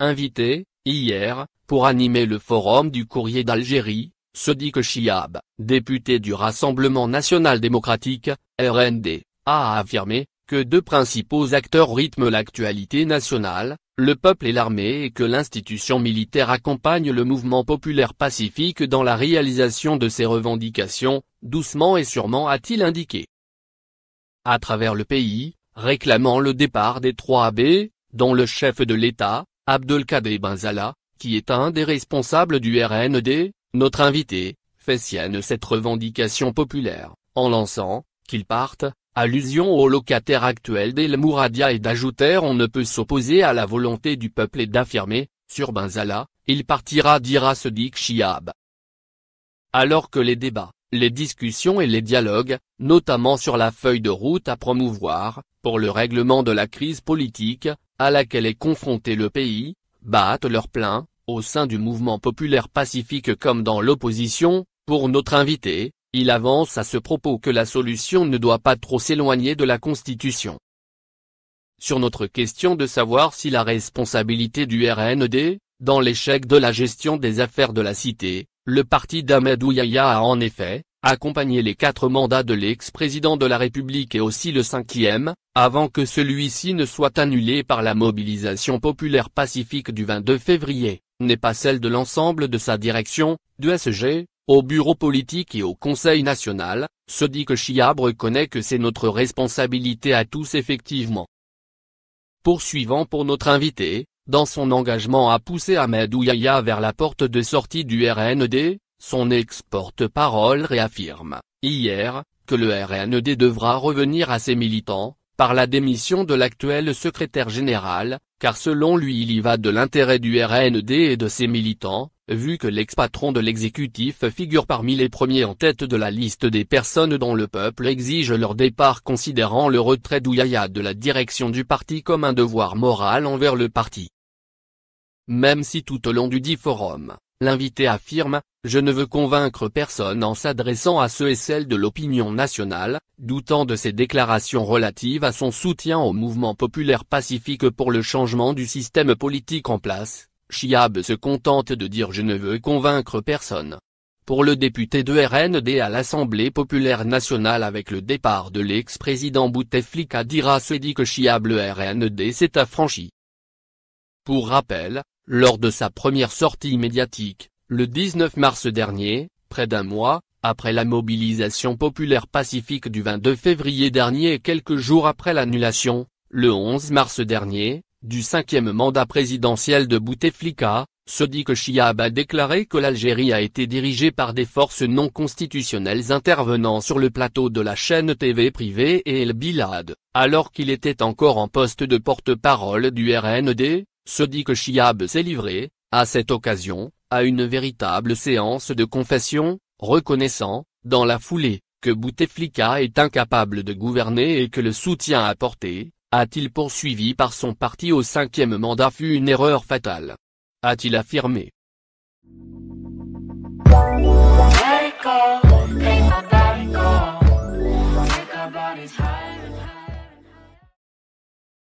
invité, hier, pour animer le forum du courrier d'Algérie, se dit que Chiab, député du Rassemblement National Démocratique, RND, a affirmé, que deux principaux acteurs rythment l'actualité nationale, le peuple et l'armée et que l'institution militaire accompagne le mouvement populaire pacifique dans la réalisation de ses revendications, doucement et sûrement a-t-il indiqué. À travers le pays, réclamant le départ des trois AB, dont le chef de l'État, Abdelkader Benzala, qui est un des responsables du RND, notre invité, fait sienne cette revendication populaire, en lançant, qu'il parte, allusion au locataire actuel d'El Mouradia et d'ajouter on ne peut s'opposer à la volonté du peuple et d'affirmer, sur Benzala, il partira dira Sadiq Chiab. Alors que les débats, les discussions et les dialogues, notamment sur la feuille de route à promouvoir, pour le règlement de la crise politique, à laquelle est confronté le pays, battent leur plein, au sein du mouvement populaire pacifique comme dans l'opposition, pour notre invité, il avance à ce propos que la solution ne doit pas trop s'éloigner de la Constitution. Sur notre question de savoir si la responsabilité du RND, dans l'échec de la gestion des affaires de la cité, le parti d'Ahmed Yahya a en effet, accompagné les quatre mandats de l'ex-président de la République et aussi le cinquième, avant que celui-ci ne soit annulé par la mobilisation populaire pacifique du 22 février, n'est pas celle de l'ensemble de sa direction, du SG, au bureau politique et au conseil national, se dit que Chiab reconnaît que c'est notre responsabilité à tous effectivement. Poursuivant pour notre invité, dans son engagement à pousser Ahmed Ouyaya vers la porte de sortie du RND, son ex-porte-parole réaffirme, hier, que le RND devra revenir à ses militants, par la démission de l'actuel secrétaire général, car selon lui il y va de l'intérêt du RND et de ses militants, vu que l'ex-patron de l'exécutif figure parmi les premiers en tête de la liste des personnes dont le peuple exige leur départ considérant le retrait d'Ouyaya de la direction du parti comme un devoir moral envers le parti. Même si tout au long du dit forum, l'invité affirme, je ne veux convaincre personne en s'adressant à ceux et celles de l'opinion nationale, doutant de ses déclarations relatives à son soutien au mouvement populaire pacifique pour le changement du système politique en place, Chiab se contente de dire je ne veux convaincre personne pour le député de RND à l'Assemblée Populaire Nationale avec le départ de l'ex-président Bouteflika Dira se dit que le RND s'est affranchi. Pour rappel, lors de sa première sortie médiatique, le 19 mars dernier, près d'un mois, après la mobilisation populaire pacifique du 22 février dernier et quelques jours après l'annulation, le 11 mars dernier, du cinquième mandat présidentiel de Bouteflika, que Chiab a déclaré que l'Algérie a été dirigée par des forces non constitutionnelles intervenant sur le plateau de la chaîne TV privée et El Bilad, alors qu'il était encore en poste de porte-parole du RND, se dit que Chiab s'est livré, à cette occasion, à une véritable séance de confession, reconnaissant, dans la foulée, que Bouteflika est incapable de gouverner et que le soutien apporté, a-t-il poursuivi par son parti au cinquième mandat fut une erreur fatale. A-t-il affirmé